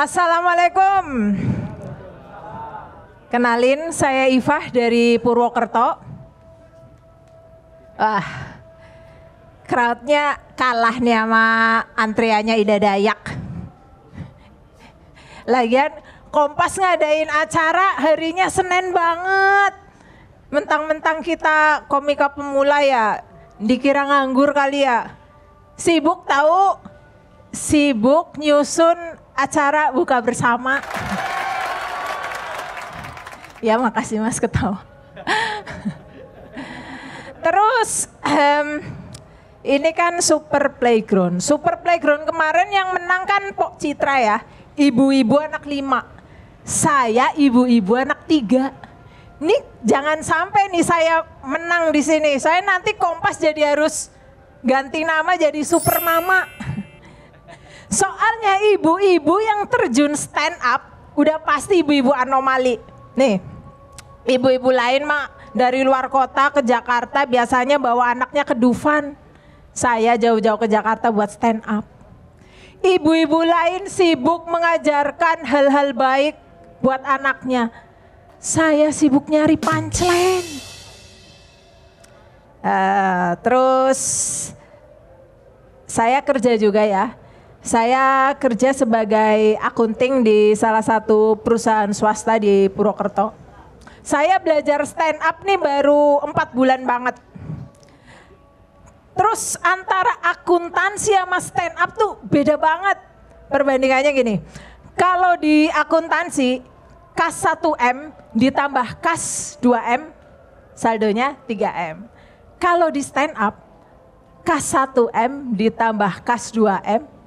Assalamualaikum. Kenalin, saya Ifah dari Purwokerto. Wah, crowdnya kalah nih sama antreannya Ida Dayak. Lagian Kompas ngadain acara harinya Senin banget. Mentang-mentang kita komika pemula ya, dikira nganggur kali ya. Sibuk tahu, sibuk nyusun acara buka bersama. Ya makasih mas ketawa. Terus um, ini kan super playground. Super playground kemarin yang menang kan Pok Citra ya. Ibu-ibu anak lima. Saya ibu-ibu anak tiga. Ini jangan sampai nih saya menang di sini. Saya nanti kompas jadi harus ganti nama jadi super mama. Soalnya ibu-ibu yang terjun stand up udah pasti ibu-ibu anomali. Nih, ibu-ibu lain mak dari luar kota ke Jakarta biasanya bawa anaknya ke Dufan. Saya jauh-jauh ke Jakarta buat stand up. Ibu-ibu lain sibuk mengajarkan hal-hal baik buat anaknya. Saya sibuk nyari punchline. Uh, terus saya kerja juga ya. Saya kerja sebagai akunting di salah satu perusahaan swasta di Purwokerto. Saya belajar stand up nih baru empat bulan banget. Terus antara akuntansi sama stand up tuh beda banget. Perbandingannya gini, kalau di akuntansi kas 1M ditambah kas 2M saldonya 3M. Kalau di stand up kas 1M ditambah kas 2M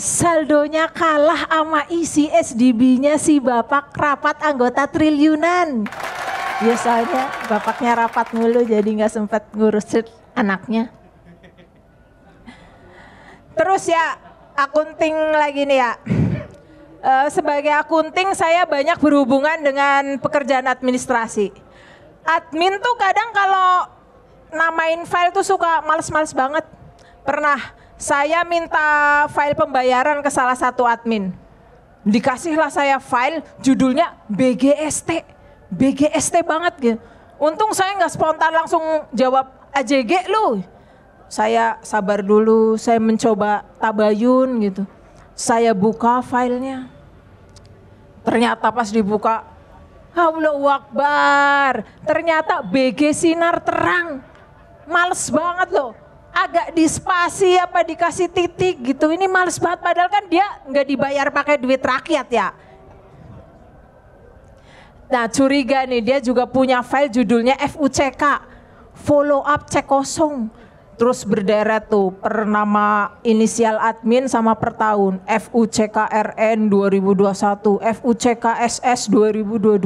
saldonya kalah sama isi SDB-nya si Bapak rapat anggota triliunan. biasanya bapaknya rapat mulu jadi nggak sempat ngurus anaknya. Terus ya akunting lagi nih ya. E, sebagai akunting saya banyak berhubungan dengan pekerjaan administrasi. Admin tuh kadang kalau namain file tuh suka males-males banget. Pernah saya minta file pembayaran ke salah satu admin. Dikasihlah saya file judulnya BGST. BGST banget gitu. Untung saya nggak spontan langsung jawab AJG lu. Saya sabar dulu, saya mencoba tabayun gitu. Saya buka filenya. Ternyata pas dibuka, Allah Wakbar. Ternyata BG Sinar Terang. Males banget loh agak di spasi apa dikasih titik gitu ini males banget padahal kan dia nggak dibayar pakai duit rakyat ya nah curiga nih dia juga punya file judulnya FUCK follow up cek kosong terus berderet tuh per nama inisial admin sama per tahun FUCKRN 2021 FUCKSS 2022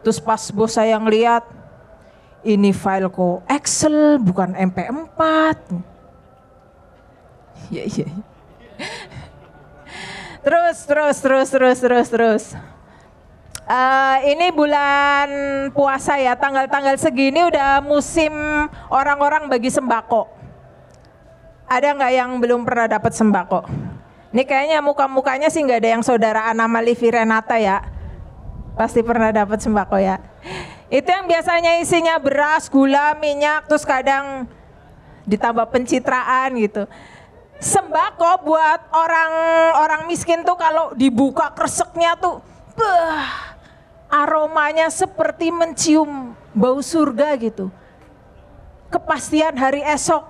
terus pas bos saya ngeliat ini file fileku Excel bukan MP4. Iya, iya iya. Terus terus terus terus terus terus. Uh, ini bulan puasa ya, tanggal-tanggal segini udah musim orang-orang bagi sembako. Ada nggak yang belum pernah dapat sembako? Ini kayaknya muka-mukanya sih nggak ada yang saudara Anamali Renata ya. Pasti pernah dapat sembako ya. Itu yang biasanya isinya beras, gula, minyak, terus kadang ditambah pencitraan gitu. Sembako buat orang orang miskin tuh kalau dibuka kreseknya tuh bah, aromanya seperti mencium bau surga gitu. Kepastian hari esok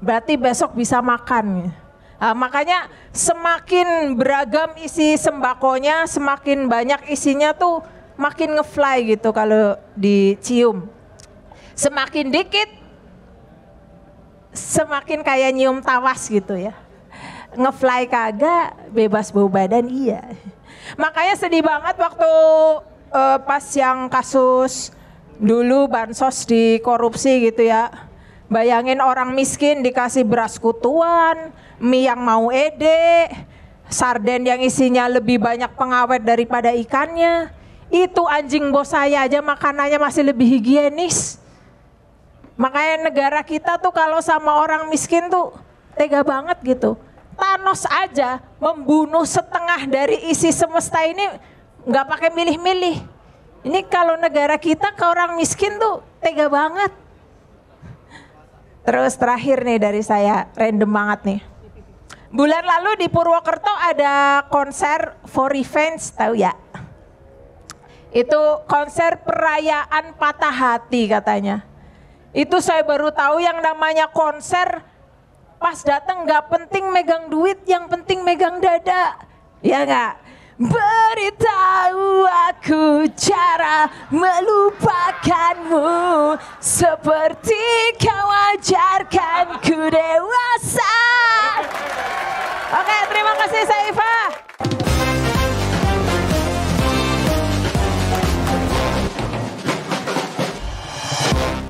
berarti besok bisa makan. Nah, makanya semakin beragam isi sembakonya, semakin banyak isinya tuh makin ngefly gitu kalau dicium. Semakin dikit semakin kayak nyium tawas gitu ya. Ngefly kagak, bebas bau badan iya. Makanya sedih banget waktu uh, pas yang kasus dulu bansos dikorupsi gitu ya. Bayangin orang miskin dikasih beras kutuan, mie yang mau ede, sarden yang isinya lebih banyak pengawet daripada ikannya. Itu anjing bos saya aja makanannya masih lebih higienis. Makanya negara kita tuh kalau sama orang miskin tuh tega banget gitu. Thanos aja membunuh setengah dari isi semesta ini nggak pakai milih-milih. Ini kalau negara kita ke orang miskin tuh tega banget. Terus terakhir nih dari saya, random banget nih. Bulan lalu di Purwokerto ada konser For Revenge, tahu ya? Itu konser perayaan patah hati katanya. Itu saya baru tahu yang namanya konser pas datang nggak penting megang duit, yang penting megang dada. Ya nggak? Beritahu aku cara melupakanmu Seperti kau ku dewasa Oke terima kasih saya Eva